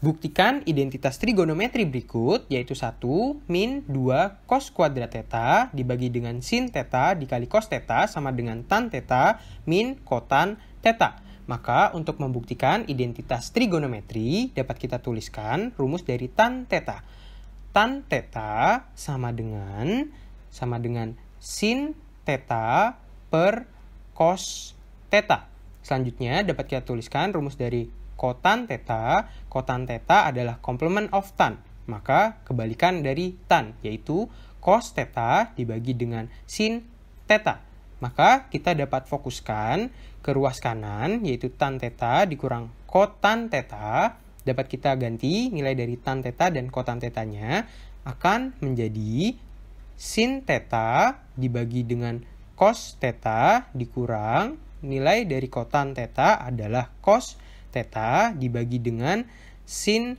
Buktikan identitas trigonometri berikut, yaitu 1 min 2 cos kuadrat teta dibagi dengan sin teta dikali cos teta sama dengan tan teta min kotan teta Maka untuk membuktikan identitas trigonometri dapat kita tuliskan rumus dari tan teta Tan teta sama dengan sama dengan sin teta per cos teta Selanjutnya dapat kita tuliskan rumus dari kotan teta. Kotan teta adalah complement of tan. Maka kebalikan dari tan, yaitu cos teta dibagi dengan sin teta. Maka kita dapat fokuskan ke ruas kanan, yaitu tan teta dikurang kotan teta. Dapat kita ganti nilai dari tan teta dan kotan tetanya akan menjadi sin teta dibagi dengan cos teta dikurang nilai dari kotan teta adalah cos Teta dibagi dengan sin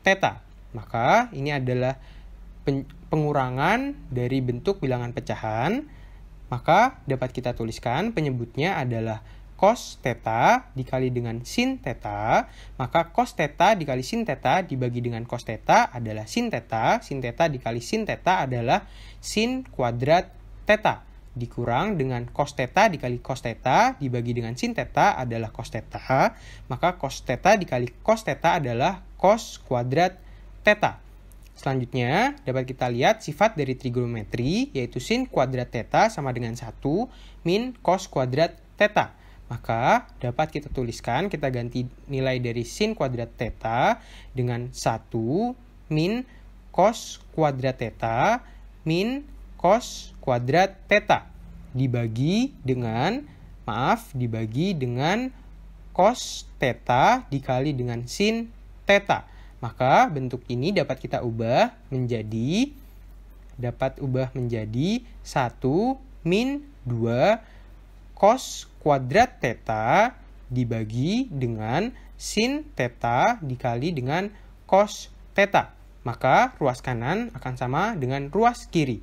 Teta Maka ini adalah pengurangan dari bentuk bilangan pecahan. Maka dapat kita tuliskan penyebutnya adalah cos Teta dikali dengan sin Teta maka cos Teta dikali sin Teta dibagi dengan cos Teta adalah sin Teta sin Teta dikali sin Teta adalah sin kuadrat Teta dikurang dengan cos theta dikali cos theta dibagi dengan sin theta adalah cos theta, maka cos theta dikali cos theta adalah cos kuadrat theta. Selanjutnya, dapat kita lihat sifat dari trigonometri, yaitu sin kuadrat theta sama dengan 1 min cos kuadrat theta. Maka, dapat kita tuliskan, kita ganti nilai dari sin kuadrat theta dengan 1 min cos kuadrat theta min cos kuadrat teta dibagi dengan maaf dibagi dengan cos teta dikali dengan sin teta Maka bentuk ini dapat kita ubah menjadi dapat ubah menjadi 1 min 2 cos kuadrat teta dibagi dengan sin teta dikali dengan cos teta Maka ruas kanan akan sama dengan ruas kiri.